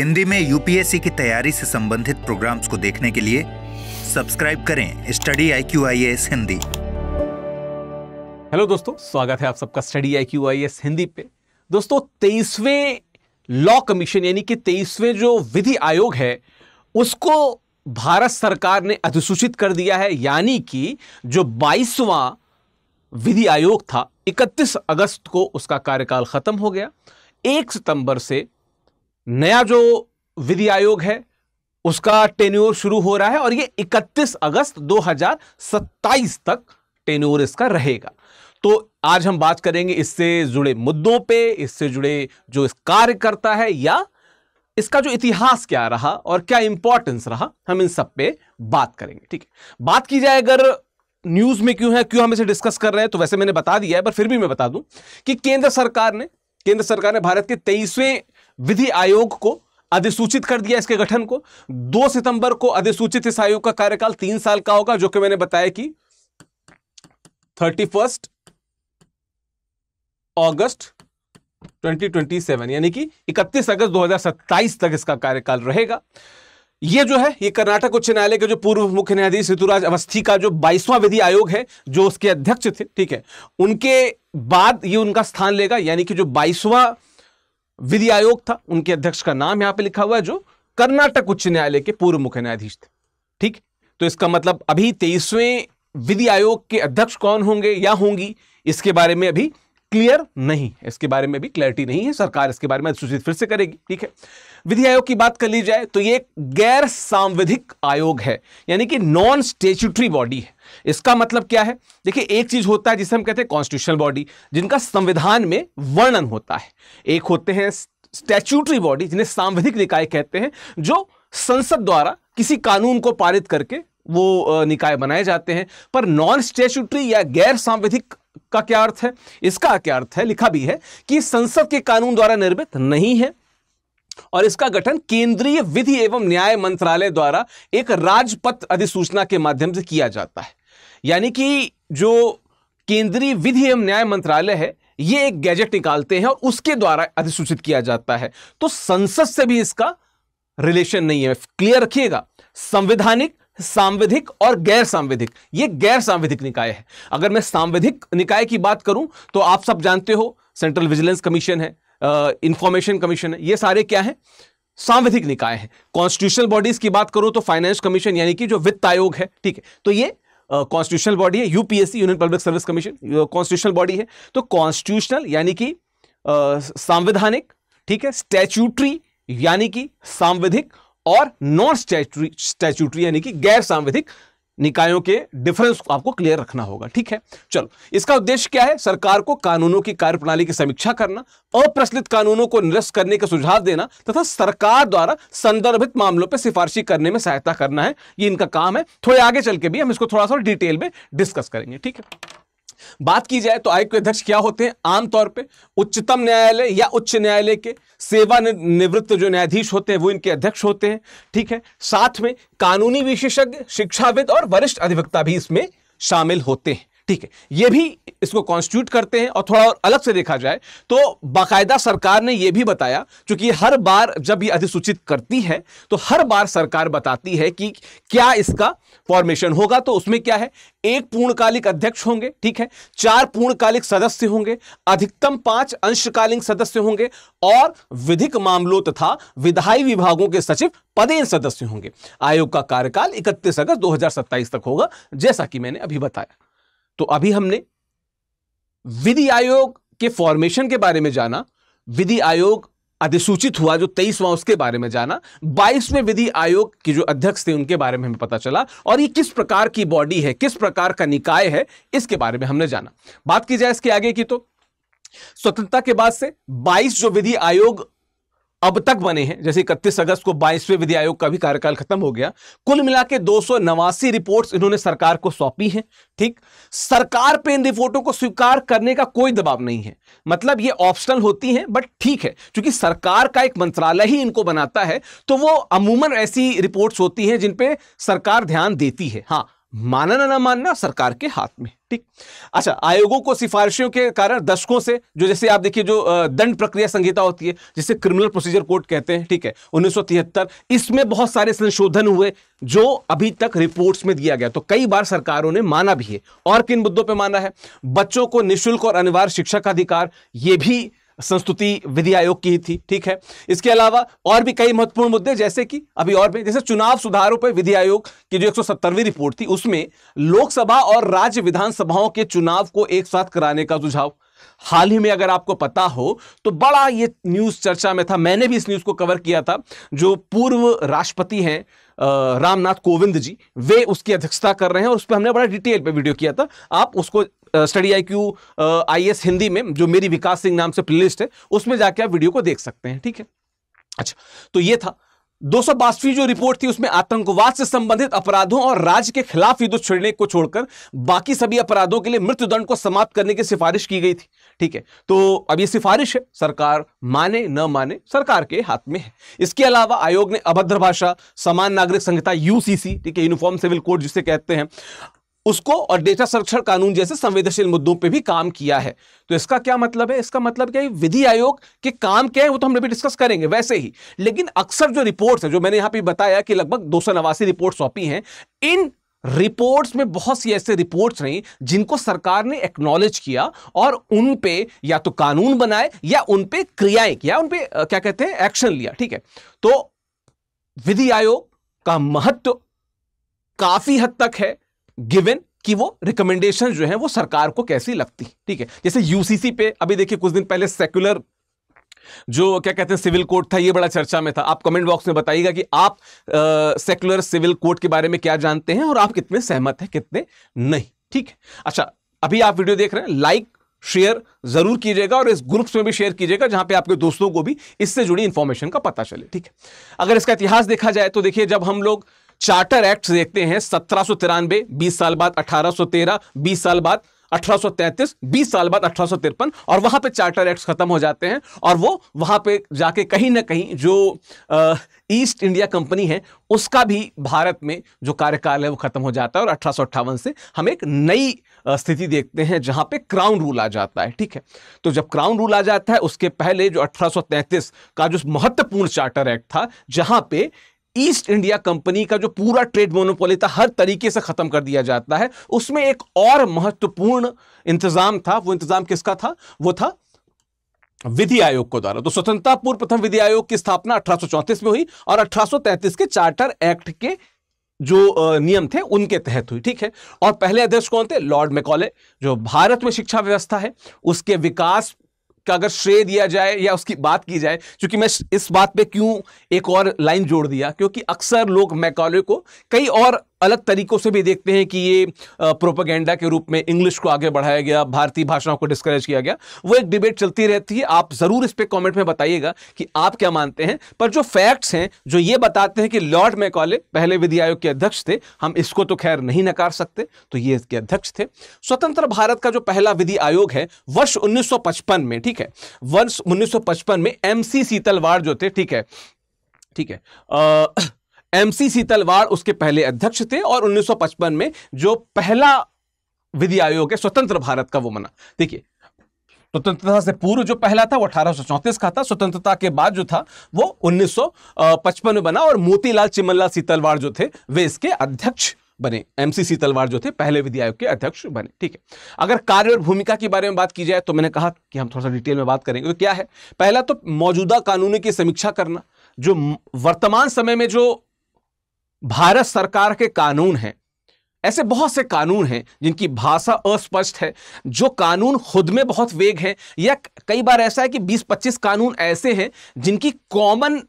हिंदी में यूपीएससी की तैयारी से संबंधित प्रोग्राम्स को देखने के लिए सब्सक्राइब करें study I Q I S Hindi hello दोस्तों स्वागत है आप सबका study I Q I S Hindi पे दोस्तों तेईसवें लॉ कमीशन यानी कि तेईसवें जो विधि आयोग है उसको भारत सरकार ने अधिसूचित कर दिया है यानी कि जो बाईसवां विधि आयोग था 31 अगस्त को उसका कार्यकाल खत्म हो गया 1 सितंबर से नया जो विधि आयोग है उसका टेन्योर शुरू हो रहा है और ये 31 अगस्त 2027 तक टेन्योर इसका रहेगा तो आज हम बात करेंगे इससे जुड़े मुद्दों पे इससे जुड़े जो इस कार्य करता है या इसका जो इतिहास क्या रहा और क्या इंपॉर्टेंस रहा हम इन सब पे बात करेंगे ठीक है बात की जाए अगर न्यूज में क्यों है क्यों हम इसे डिस्कस कर रहे हैं तो वैसे मैंने बता दिया है पर फिर भी मैं बता दूं कि केंद्र सरकार ने केंद्र सरकार ने भारत के तेईसवें विधि आयोग को अधिसूचित कर दिया इसके गठन को दो सितंबर को अधिसूचित इस आयोग का कार्यकाल तीन साल का होगा जो कि मैंने बताया कि थर्टी फर्स्ट अगस्त 2027 यानी कि 31 अगस्त 2027 तक इसका कार्यकाल रहेगा ये जो है ये कर्नाटक उच्च न्यायालय के जो पूर्व मुख्य न्यायाधीश ऋतुराज अवस्थी का जो बाईसवां विधि आयोग है जो उसके अध्यक्ष थे ठीक है उनके बाद ये उनका स्थान लेगा यानी कि जो बाईसवां विधि आयोग था उनके अध्यक्ष का नाम यहां पे लिखा हुआ है जो कर्नाटक उच्च न्यायालय के पूर्व मुख्य न्यायाधीश थे ठीक तो इसका मतलब अभी तेईसवें विधि आयोग के अध्यक्ष कौन होंगे या होंगी इसके बारे में अभी क्लियर नहीं इसके बारे में भी क्लैरिटी नहीं है सरकार इसके बारे में सूचित फिर से करेगी ठीक है विधि आयोग की बात कर ली जाए तो ये गैर सांविधिक आयोग है यानी कि नॉन स्टेचुटरी बॉडी है इसका मतलब क्या है देखिए एक चीज होता है जिसे हम कहते हैं कॉन्स्टिट्यूशनल बॉडी जिनका संविधान में वर्णन होता है एक होते हैं स्टैच्यूटरी बॉडी जिन्हें सांविधिक निकाय कहते हैं जो संसद द्वारा किसी कानून को पारित करके वो निकाय बनाए जाते हैं पर नॉन स्टेचुटरी या गैर सांविधिक का क्या अर्थ है इसका क्या अर्थ है लिखा भी है कि संसद के कानून द्वारा निर्मित नहीं है और इसका गठन केंद्रीय विधि एवं न्याय मंत्रालय द्वारा एक राजपत्र अधिसूचना के माध्यम से किया जाता है यानी कि जो केंद्रीय विधि एवं न्याय मंत्रालय है ये एक गैजेट निकालते हैं और उसके द्वारा अधिसूचित किया जाता है तो संसद से भी इसका रिलेशन नहीं है क्लियर रखिएगा संवैधानिक सांविधिक और गैर सांविधिक ये गैर सांविधिक निकाय है अगर मैं सांविधिक निकाय की बात करूं तो आप सब जानते हो सेंट्रल विजिलेंस कमीशन है इंफॉर्मेशन कमीशन है ये सारे क्या है सांविधिक निकाय है कॉन्स्टिट्यूशनल बॉडीज की बात करूं तो फाइनेंस कमीशन यानी कि जो वित्त आयोग है ठीक है तो ये कॉन्स्टिट्यूशनल बॉडी है UPSC union public service commission constitutional body है तो कॉन्स्टिट्यूशनल यानी कि सांविधानिक ठीक है स्टैच्यूटरी यानी कि सांविधिक और नॉन स्टैचुटरी स्टैचुटरी यानी कि गैर सांविधिक निकायों के डिफरेंस को आपको क्लियर रखना होगा ठीक है चलो इसका उद्देश्य क्या है सरकार को कानूनों की कार्यप्रणाली की समीक्षा करना अप्रचलित कानूनों को निरस्त करने के सुझाव देना तथा सरकार द्वारा संदर्भित मामलों पर सिफारिशी करने में सहायता करना है ये इनका काम है थोड़े आगे चल के भी हम इसको थोड़ा सा डिटेल में डिस्कस करेंगे ठीक है बात की जाए तो आयोग के अध्यक्ष क्या होते हैं आमतौर पर उच्चतम न्यायालय या उच्च न्यायालय के सेवानिवृत्त जो न्यायाधीश होते हैं वो इनके अध्यक्ष होते हैं ठीक है साथ में कानूनी विशेषज्ञ शिक्षाविद और वरिष्ठ अधिवक्ता भी इसमें शामिल होते हैं ठीक है ये भी इसको कॉन्स्टिट्यूट करते हैं और थोड़ा और अलग से देखा जाए तो बाकायदा सरकार ने यह भी बताया क्योंकि हर बार जब ये अधिसूचित करती है तो हर बार सरकार बताती है कि क्या इसका फॉर्मेशन होगा तो उसमें क्या है एक पूर्णकालिक अध्यक्ष होंगे ठीक है चार पूर्णकालिक सदस्य होंगे अधिकतम पांच अंशकालिक सदस्य होंगे और विधिक मामलों तथा विधायी विभागों के सचिव पदेन सदस्य होंगे आयोग का कार्यकाल 31 अगस्त 2027 तक होगा जैसा कि मैंने अभी बताया तो अभी हमने विधि आयोग के फॉर्मेशन के बारे में जाना विधि आयोग अधिसूचित हुआ जो तेईसवां उसके बारे में जाना बाईसवें विधि आयोग के जो अध्यक्ष थे उनके बारे में हमें पता चला और ये किस प्रकार की बॉडी है किस प्रकार का निकाय है इसके बारे में हमने जाना बात की जाए इसके आगे की तो स्वतंत्रता के बाद से 22 जो विधि आयोग अब तक बने हैं जैसे इकतीस अगस्त को बाईसवें विधि आयोग का भी कार्यकाल खत्म हो गया कुल मिला के दो रिपोर्ट्स इन्होंने सरकार को सौंपी हैं ठीक सरकार पे इन रिपोर्टों को स्वीकार करने का कोई दबाव नहीं है मतलब ये ऑप्शनल होती हैं बट ठीक है क्योंकि सरकार का एक मंत्रालय ही इनको बनाता है तो वो अमूमन ऐसी रिपोर्ट्स होती हैं जिनपे सरकार ध्यान देती है हाँ मानना ना मानना सरकार के हाथ में ठीक अच्छा आयोगों को सिफारिशों के कारण दशकों से जो जैसे आप देखिए जो दंड प्रक्रिया संहिता होती है जिसे क्रिमिनल प्रोसीजर कोर्ट कहते हैं ठीक है उन्नीस इसमें बहुत सारे संशोधन हुए जो अभी तक रिपोर्ट्स में दिया गया तो कई बार सरकारों ने माना भी है और किन मुद्दों पर माना है बच्चों को निःशुल्क और अनिवार्य शिक्षा का अधिकार ये भी संस्तुति विधि आयोग की ही थी ठीक है इसके अलावा और भी कई महत्वपूर्ण मुद्दे जैसे कि अभी और भी जैसे चुनाव सुधारों पर विधि आयोग की जो एक रिपोर्ट थी उसमें लोकसभा और राज्य विधानसभाओं के चुनाव को एक साथ कराने का सुझाव हाल ही में अगर आपको पता हो तो बड़ा ये न्यूज़ चर्चा में था मैंने भी इस न्यूज़ को कवर किया था जो पूर्व राष्ट्रपति हैं रामनाथ कोविंद जी वे उसकी अध्यक्षता कर रहे हैं और उस पर हमने बड़ा डिटेल पे वीडियो किया था आप उसको study I Q I S हिंदी में जो मेरी विकास सिंह नाम से प्ले है उसमें जाके आप वीडियो को देख सकते हैं ठीक है अच्छा तो ये था दो सौ जो रिपोर्ट थी उसमें आतंकवाद से संबंधित अपराधों और राज्य के खिलाफ युद्ध छिड़ने को छोड़कर बाकी सभी अपराधों के लिए मृत्युदंड को समाप्त करने की सिफारिश की गई थी ठीक है तो अब ये सिफारिश है सरकार माने न माने सरकार के हाथ में है इसके अलावा आयोग ने अभद्र भाषा समान नागरिक संहिता यूसीसी ठीक है यूनिफॉर्म सिविल कोड जिसे कहते हैं उसको और डेटा संरक्षण कानून जैसे संवेदनशील मुद्दों पे भी काम किया है तो इसका क्या मतलब है इसका मतलब क्या है विधि आयोग के काम क्या है वो तो हम भी डिस्कस करेंगे वैसे ही लेकिन अक्सर जो रिपोर्ट्स है जो मैंने यहां पे बताया कि लगभग दो रिपोर्ट सौंपी हैं इन रिपोर्ट्स में बहुत सी ऐसे रिपोर्ट्स रही जिनको सरकार ने एक्नॉलेज किया और उन पे या तो कानून बनाए या उन पे क्रियाएं किया उन पे क्या कहते हैं एक्शन लिया ठीक है तो विधि आयोग का महत्व काफी हद तक है गिवन कि वो रिकमेंडेशन जो है वो सरकार को कैसी लगती ठीक है जैसे यूसीसी पे अभी देखिए कुछ दिन पहले सेक्युलर जो क्या कहते हैं सिविल कोड था ये बड़ा चर्चा में था आप कमेंट बॉक्स में बताइएगा कि आप सेक्युलर सिविल कोड के बारे में क्या जानते हैं और आप कितने सहमत हैं कितने नहीं ठीक है अच्छा अभी आप वीडियो देख रहे हैं लाइक शेयर जरूर कीजिएगा और इस ग्रुप्स में भी शेयर कीजिएगा जहां पे आपके दोस्तों को भी इससे जुड़ी इंफॉर्मेशन का पता चले ठीक है अगर इसका इतिहास देखा जाए तो देखिए जब हम लोग चार्टर एक्ट देखते हैं सत्रह सौ तिरानवे बीस साल बाद अठारह सौ तेरह बीस साल बाद 1833, 20 साल बाद अठारह और वहां पे चार्टर एक्ट खत्म हो जाते हैं और वो वहां पे जाके कहीं ना कहीं जो ईस्ट इंडिया कंपनी है उसका भी भारत में जो कार्यकाल है वो खत्म हो जाता है और अठारह से हम एक नई स्थिति देखते हैं जहाँ पे क्राउन रूल आ जाता है ठीक है तो जब क्राउन रूल आ जाता है उसके पहले जो 1833 का जो महत्वपूर्ण चार्टर एक्ट था जहाँ पे ईस्ट इंडिया कंपनी का जो पूरा ट्रेड मोनोपोली था हर तरीके से खत्म कर दिया जाता है उसमें एक और महत्वपूर्ण इंतजाम था वो इंतजाम किसका था वो था विधि आयोग को द्वारा तो स्वतंत्रता पूर्व प्रथम विधि आयोग की स्थापना अठारह में हुई और अठारह के चार्टर एक्ट के जो नियम थे उनके तहत हुई ठीक है और पहले अध्यक्ष कौन थे लॉर्ड मेकॉले जो भारत में शिक्षा व्यवस्था है उसके विकास का अगर श्रेय दिया जाए या उसकी बात की जाए क्योंकि मैं इस बात पे क्यों एक और लाइन जोड़ दिया क्योंकि अक्सर लोग मैकॉले को कई और अलग तरीकों से भी देखते हैं कि ये प्रोपागेंडा के रूप में इंग्लिश को आगे बढ़ाया गया भारतीय भाषाओं को डिस्करेज किया गया वो एक डिबेट चलती रहती है आप ज़रूर इस पर कॉमेंट में बताइएगा कि आप क्या मानते हैं पर जो फैक्ट्स हैं जो ये बताते हैं कि लॉर्ड मैकॉले पहले विधि आयोग के अध्यक्ष थे हम इसको तो खैर नहीं नकार सकते तो ये इसके अध्यक्ष थे स्वतंत्र भारत का जो पहला विधि आयोग है वर्ष उन्नीस में ठीक है वर्ष उन्नीस में एम सी जो थे ठीक है ठीक है आ, एमसीसी तलवार उसके पहले अध्यक्ष थे और 1955 में जो पहला विधि आयोग है स्वतंत्र भारत का वो मना देखिए स्वतंत्रता से पूर्व जो पहला था वो अठारह का था स्वतंत्रता के बाद जो था वो 1955 में बना और मोतीलाल चिमनलाल सीतलवार जो थे वे इसके अध्यक्ष बने एमसी सीतलवार जो थे पहले विधि आयोग के अध्यक्ष बने ठीक है अगर कार्य और भूमिका के बारे में बात की जाए तो मैंने कहा कि हम थोड़ा सा डिटेल में बात करेंगे तो क्या है पहला तो मौजूदा कानूनों की समीक्षा करना जो वर्तमान समय में जो भारत सरकार के कानून हैं ऐसे बहुत से कानून हैं जिनकी भाषा अस्पष्ट है जो कानून खुद में बहुत वेग हैं या कई बार ऐसा है कि 20-25 कानून ऐसे हैं जिनकी कॉमन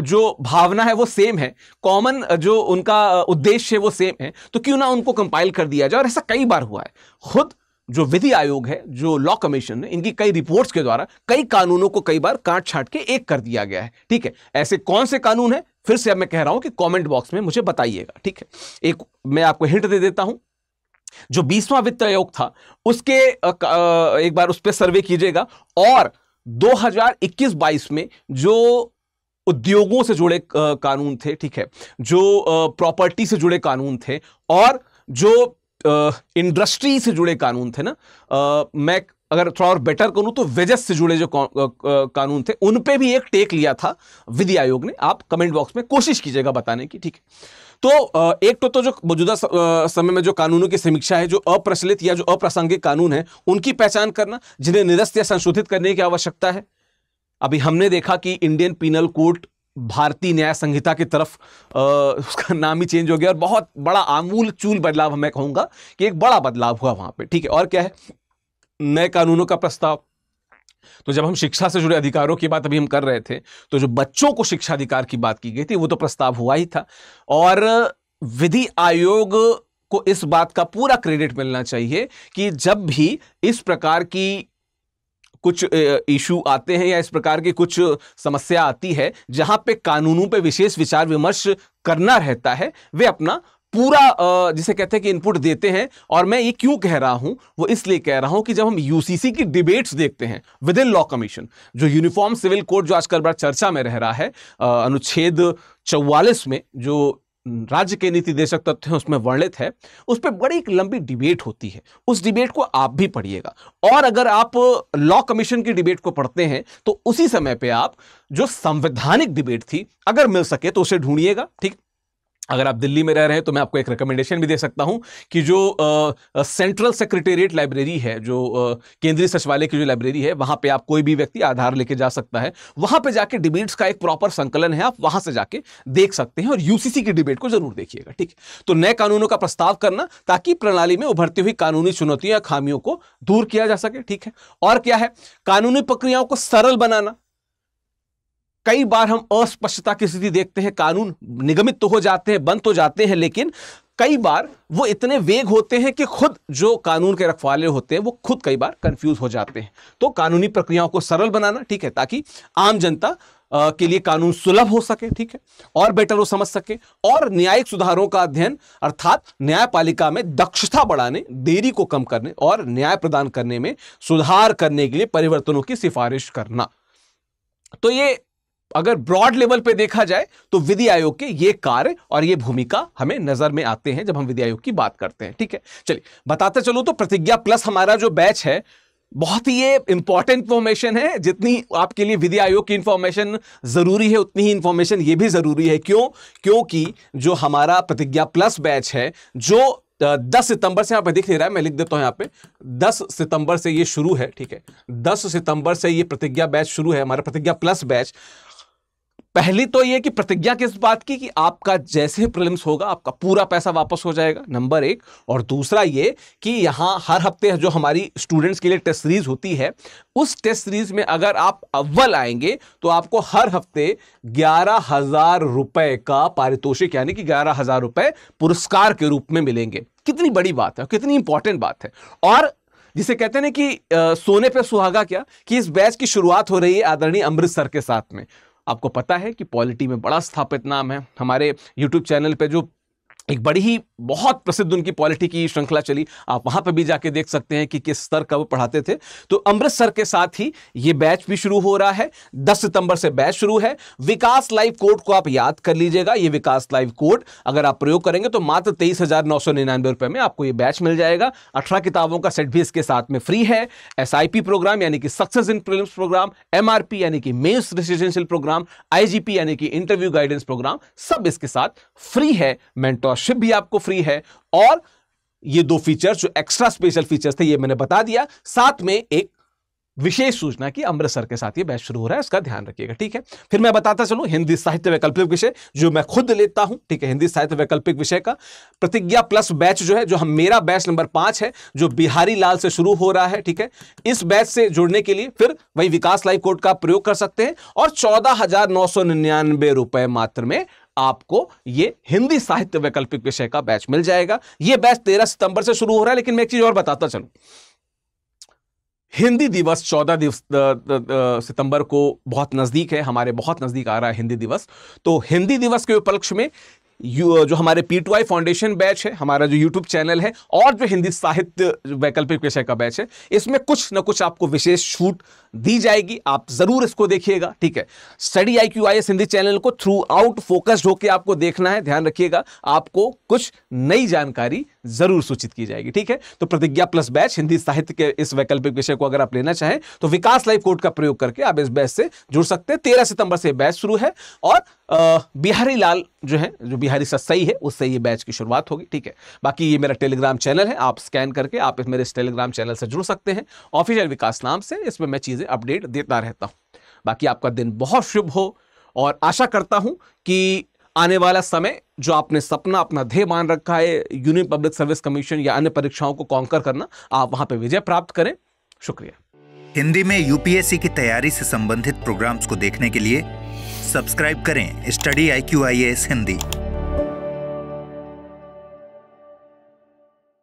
जो भावना है वो सेम है कॉमन जो उनका उद्देश्य है वो सेम है तो क्यों ना उनको कंपाइल कर दिया जाए और ऐसा कई बार हुआ है खुद जो विधि आयोग है जो लॉ कमीशन ने इनकी कई रिपोर्ट्स के द्वारा कई कानूनों को कई बार काट छाट के एक कर दिया गया है ठीक है ऐसे कौन से कानून हैं फिर से अब मैं कह रहा हूं कि कमेंट बॉक्स में मुझे बताइएगा ठीक है एक मैं आपको हिंट दे देता हूं जो बीसवां वित्त आयोग था उसके एक बार उस पर सर्वे कीजिएगा और 2021-22 में जो उद्योगों से जुड़े कानून थे ठीक है जो प्रॉपर्टी से जुड़े कानून थे और जो इंडस्ट्री से जुड़े कानून थे ना मैं अगर थोड़ा और बेटर करूं तो वेजस से जुड़े जो कानून थे उन पे भी एक टेक लिया था विधि आयोग ने आप कमेंट बॉक्स में कोशिश कीजिएगा बताने की ठीक है तो एक तो, तो जो मौजूदा समय में जो कानूनों की समीक्षा है जो अप्रचलित या जो अप्रासंगिक कानून है उनकी पहचान करना जिन्हें निरस्त या संशोधित करने की आवश्यकता है अभी हमने देखा कि इंडियन पीनल कोर्ट भारतीय न्याय संहिता की तरफ आ, उसका नाम ही चेंज हो गया और बहुत बड़ा आमूल चूल बदलाव मैं कहूंगा कि एक बड़ा बदलाव हुआ वहां पे ठीक है और क्या है नए कानूनों का प्रस्ताव तो जब हम शिक्षा से जुड़े अधिकारों की बात अभी हम कर रहे थे तो जो बच्चों को शिक्षा अधिकार की बात की गई थी वो तो प्रस्ताव हुआ ही था और विधि आयोग को इस बात का पूरा क्रेडिट मिलना चाहिए कि जब भी इस प्रकार की कुछ इशू आते हैं या इस प्रकार की कुछ समस्या आती है जहां पे कानूनों पे विशेष विचार विमर्श करना रहता है वे अपना पूरा जिसे कहते हैं कि इनपुट देते हैं और मैं ये क्यों कह रहा हूं वो इसलिए कह रहा हूं कि जब हम यूसीसी की डिबेट्स देखते हैं विद इन लॉ कमीशन जो यूनिफॉर्म सिविल कोड जो आजकल बड़ा चर्चा में रह रहा है अनुच्छेद चौवालिस में जो राज्य के नीति देशक तथ्य हैं उसमें वर्णित है उस पर बड़ी एक लंबी डिबेट होती है उस डिबेट को आप भी पढ़िएगा और अगर आप लॉ कमीशन की डिबेट को पढ़ते हैं तो उसी समय पे आप जो संवैधानिक डिबेट थी अगर मिल सके तो उसे ढूंढिएगा ठीक अगर आप दिल्ली में रह रहे हैं तो मैं आपको एक रिकमेंडेशन भी दे सकता हूं कि जो आ, सेंट्रल सेक्रेटेरिएट लाइब्रेरी है जो केंद्रीय सचिवालय की जो लाइब्रेरी है वहां पे आप कोई भी व्यक्ति आधार लेके जा सकता है वहां पे जाके डिबेट्स का एक प्रॉपर संकलन है आप वहां से जाके देख सकते हैं और यूसीसी की डिबेट को जरूर देखिएगा ठीक है तो नए कानूनों का प्रस्ताव करना ताकि प्रणाली में उभरती हुई कानूनी चुनौतियों या खामियों को दूर किया जा सके ठीक है और क्या है कानूनी प्रक्रियाओं को सरल बनाना कई बार हम अस्पष्टता की स्थिति देखते हैं कानून निगमित तो हो जाते हैं बंद तो जाते हैं लेकिन कई बार वो इतने वेग होते हैं कि खुद जो कानून के रखवाले होते हैं वो खुद कई बार कंफ्यूज हो जाते हैं तो कानूनी प्रक्रियाओं को सरल बनाना ठीक है ताकि आम जनता के लिए कानून सुलभ हो सके ठीक है और बेटर वो समझ सके और न्यायिक सुधारों का अध्ययन अर्थात न्यायपालिका में दक्षता बढ़ाने देरी को कम करने और न्याय प्रदान करने में सुधार करने के लिए परिवर्तनों की सिफारिश करना तो ये अगर ब्रॉड लेवल पे देखा जाए तो विधि आयोग के ये कार्य और ये भूमिका हमें नजर में आते हैं जब हम विधि आयोग की बात करते हैं ठीक है चलिए बताते चलो तो प्रतिज्ञा प्लस हमारा जो बैच है बहुत ही ये इंपॉर्टेंट इंफॉर्मेशन है जितनी आपके लिए विधि आयोग की इंफॉर्मेशन जरूरी है उतनी ही इंफॉर्मेशन ये भी जरूरी है क्यों क्योंकि जो हमारा प्रतिज्ञा प्लस बैच है जो दस सितंबर से यहां पे दिख नहीं रहा है मैं लिख देता हूं यहां पे दस सितंबर से ये शुरू है ठीक है दस सितंबर से ये प्रतिज्ञा बैच शुरू है हमारा प्रतिज्ञा प्लस बैच पहली तो ये कि प्रतिज्ञा किस बात की कि आपका जैसे प्रिलिम्स होगा आपका पूरा पैसा वापस हो जाएगा नंबर एक और दूसरा ये कि यहाँ हर हफ्ते जो हमारी स्टूडेंट्स के लिए टेस्ट सीरीज होती है उस टेस्ट सीरीज में अगर आप अव्वल आएंगे तो आपको हर हफ्ते ग्यारह हजार रुपये का पारितोषिक यानी कि ग्यारह हजार रुपए पुरस्कार के रूप में मिलेंगे कितनी बड़ी बात है कितनी इंपॉर्टेंट बात है और जिसे कहते हैं ना कि आ, सोने पे सुहागा क्या कि इस बैच की शुरुआत हो रही है आदरणीय अमृतसर के साथ में आपको पता है कि पॉलिटी में बड़ा स्थापित नाम है हमारे यूट्यूब चैनल पे जो एक बड़ी ही बहुत प्रसिद्ध उनकी पॉलिटी की श्रृंखला चली आप वहां पर भी जाके देख सकते हैं कि किस स्तर का वो पढ़ाते थे तो अमृतसर के साथ ही ये बैच भी शुरू हो रहा है 10 सितंबर से बैच शुरू है विकास लाइव कोड को आप याद कर लीजिएगा ये विकास लाइव कोड अगर आप प्रयोग करेंगे तो मात्र तेईस हजार नौ सौ निन्यानवे रुपए में आपको ये बैच मिल जाएगा अठारह किताबों का सेट भी इसके साथ में फ्री है एस प्रोग्राम यानी कि success in prelims program M यानी कि मेन्स रेसिडेंशियल प्रोग्राम आई यानी कि इंटरव्यू गाइडेंस प्रोग्राम सब इसके साथ फ्री है मेंटोर स्कॉलरशिप भी आपको फ्री है और ये दो फीचर्स जो एक्स्ट्रा स्पेशल फीचर्स थे ये मैंने बता दिया साथ में एक विशेष सूचना की अमृतसर के साथ ये बैच शुरू हो रहा है इसका ध्यान रखिएगा ठीक है फिर मैं बताता चलूं हिंदी साहित्य वैकल्पिक विषय जो मैं खुद लेता हूं ठीक है हिंदी साहित्य वैकल्पिक विषय का प्रतिज्ञा प्लस बैच जो है जो हम मेरा बैच नंबर पांच है जो बिहारी लाल से शुरू हो रहा है ठीक है इस बैच से जुड़ने के लिए फिर वही विकास लाइव कोड का प्रयोग कर सकते हैं और चौदह मात्र में आपको ये हिंदी साहित्य वैकल्पिक विषय का बैच मिल जाएगा ये बैच तेरह सितंबर से शुरू हो रहा है लेकिन मैं एक चीज और बताता चलूं हिंदी दिवस चौदह दिवस सितंबर को बहुत नज़दीक है हमारे बहुत नज़दीक आ रहा है हिंदी दिवस तो हिंदी दिवस के उपलक्ष्य में जो हमारे P two I foundation batch है हमारा जो यूट्यूब चैनल है और जो हिंदी साहित्य वैकल्पिक विषय का बैच है इसमें कुछ ना कुछ आपको विशेष छूट दी जाएगी आप ज़रूर इसको देखिएगा ठीक है study I Q I S Hindi channel को थ्रू आउट फोकस्ड होकर आपको देखना है ध्यान रखिएगा आपको कुछ नई जानकारी ज़रूर सूचित की जाएगी ठीक है तो प्रतिज्ञा प्लस बैच हिंदी साहित्य के इस वैकल्पिक विषय को अगर आप लेना चाहें तो विकास लाइव कोड का प्रयोग करके आप इस बैच से जुड़ सकते हैं तेरह सितंबर से बैच शुरू है और बिहारी लाल जो है जो बिहारी सही है उससे ये बैच की शुरुआत होगी ठीक है बाकी ये मेरा टेलीग्राम चैनल है आप स्कैन करके आप इस मेरे इस टेलीग्राम चैनल से जुड़ सकते हैं ऑफिशियल विकास नाम से इसमें मैं चीज़ें अपडेट देता रहता हूँ बाकी आपका दिन बहुत शुभ हो और आशा करता हूँ कि आने वाला समय जो आपने सपना अपना ध्येय मान रखा है यूनियन पब्लिक सर्विस कमीशन या अन्य परीक्षाओं को कॉन्कर करना आप वहाँ पर विजय प्राप्त करें शुक्रिया हिंदी में यूपीएससी की तैयारी से संबंधित प्रोग्राम्स को देखने के लिए सब्सक्राइब करें study I Q I S Hindi